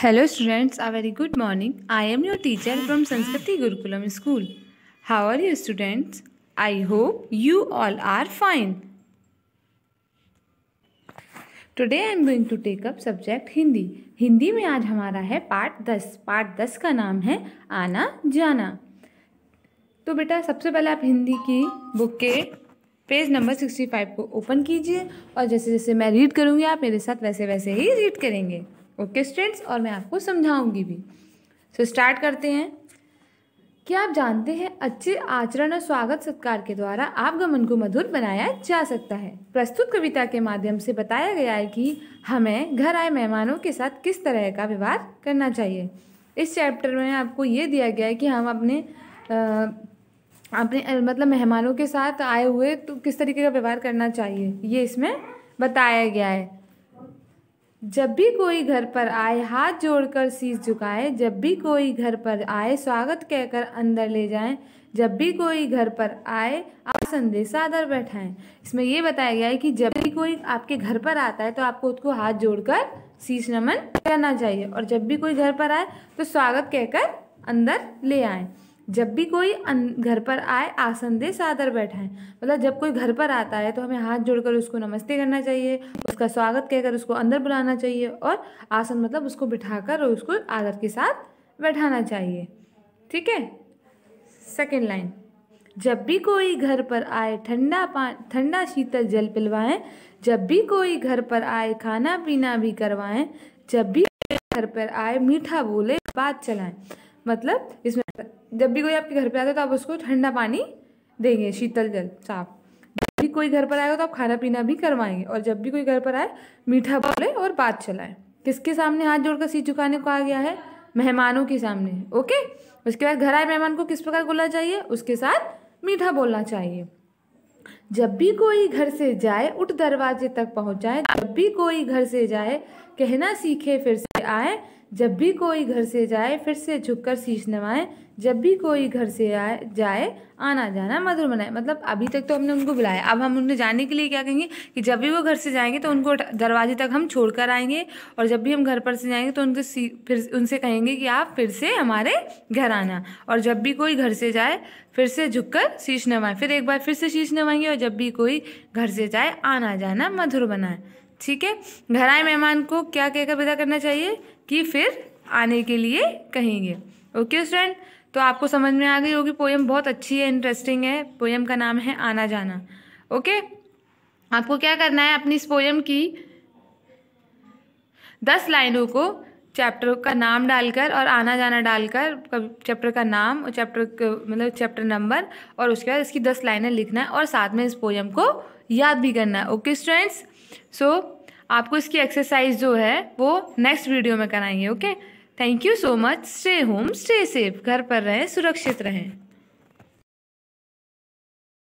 hello students ah very good morning I am your teacher from Sanskriti Gurukulam school how are you students I hope you all are fine today I am going to take up subject Hindi Hindi में आज हमारा है part दस part दस का नाम है आना जाना तो बेटा सबसे पहले आप हिंदी की बुक के पेज नंबर सिक्सटी फाइव को ओपन कीजिए और जैसे जैसे मैं रीड करूँगी आप मेरे साथ वैसे वैसे ही रीड करेंगे ओके स्टूडेंट्स और मैं आपको समझाऊंगी भी सो so, स्टार्ट करते हैं क्या आप जानते हैं अच्छे आचरण और स्वागत सत्कार के द्वारा गमन को मधुर बनाया जा सकता है प्रस्तुत कविता के माध्यम से बताया गया है कि हमें घर आए मेहमानों के साथ किस तरह का व्यवहार करना चाहिए इस चैप्टर में आपको ये दिया गया है कि हम अपने आ, अपने मतलब मेहमानों के साथ आए हुए तो किस तरीके का व्यवहार करना चाहिए ये इसमें बताया गया है जब भी कोई घर पर आए हाथ जोड़कर शीश झुकाए जब भी कोई घर पर आए स्वागत कहकर अंदर ले जाए जब भी कोई घर पर आए आप संदेश आदर बैठाएं इसमें यह बताया गया है कि जब भी कोई आपके घर पर आता है तो आपको उसको हाथ जोड़कर शीश नमन करना चाहिए और जब भी कोई घर पर आए तो स्वागत कहकर अंदर ले आएं जब भी कोई घर पर आए आसन दे सादर बैठाएं मतलब जब कोई घर पर आता है तो हमें हाथ जोड़कर उसको नमस्ते करना चाहिए उसका स्वागत कहकर उसको अंदर बुलाना चाहिए और आसन मतलब उसको बिठाकर और उसको आदर के साथ बैठाना चाहिए ठीक है सेकेंड लाइन जब भी कोई घर पर आए ठंडा पा ठंडा शीतल जल पिलवाएं जब भी कोई घर पर आए खाना पीना भी करवाएं जब भी घर पर आए मीठा बोले बात चलाएं मतलब इसमें जब भी कोई आपके घर पर आता है तो आप उसको ठंडा पानी देंगे शीतल जल साफ जब भी कोई घर पर आएगा तो आप खाना पीना भी करवाएंगे और जब भी कोई घर पर आए मीठा बोले और बात चलाए किसके सामने हाथ जोड़कर सीट चुकाने को आ गया है मेहमानों के सामने ओके उसके बाद घर आए मेहमान को किस प्रकार बोलना चाहिए उसके साथ मीठा बोलना चाहिए जब भी कोई घर से जाए उठ दरवाजे तक पहुंच जाए जब भी कोई घर से जाए कहना सीखे फिर से आए जब भी कोई घर से जाए फिर से झुककर शीश नवाएं जब भी कोई घर से आए जाए आना जाना मधुर बनाए मतलब अभी तक तो हमने उनको बुलाया अब हम उन्हें जाने के लिए क्या कहेंगे कि जब भी वो घर से जाएंगे तो उनको दरवाजे तक हम छोड़ कर आएंगे और जब भी हम घर पर से जाएंगे तो उनसे फिर उनसे कहेंगे कि आप फिर से हमारे घर आना और जब भी कोई घर से जाए फिर से झुक कर शीश नवाएं फिर एक बार फिर से शीश नवाएंगे और जब भी कोई घर से जाए आना जाना मधुर बनाए ठीक है घर आए मेहमान को क्या कहकर विदा करना चाहिए कि फिर आने के लिए कहेंगे ओके स्टूडेंट तो आपको समझ में आ गई होगी पोएम बहुत अच्छी है इंटरेस्टिंग है पोएम का नाम है आना जाना ओके आपको क्या करना है अपनी इस पोएम की दस लाइनों को चैप्टर का नाम डालकर और आना जाना डालकर चैप्टर का नाम और चैप्टर मतलब चैप्टर नंबर और उसके बाद इसकी दस लाइनें लिखना है और साथ में इस पोएम को याद भी करना है ओके स्टूडेंट्स सो so, आपको इसकी एक्सरसाइज जो है वो नेक्स्ट वीडियो में कराएंगे okay thank you so much stay home stay safe घर पर रहें सुरक्षित रहें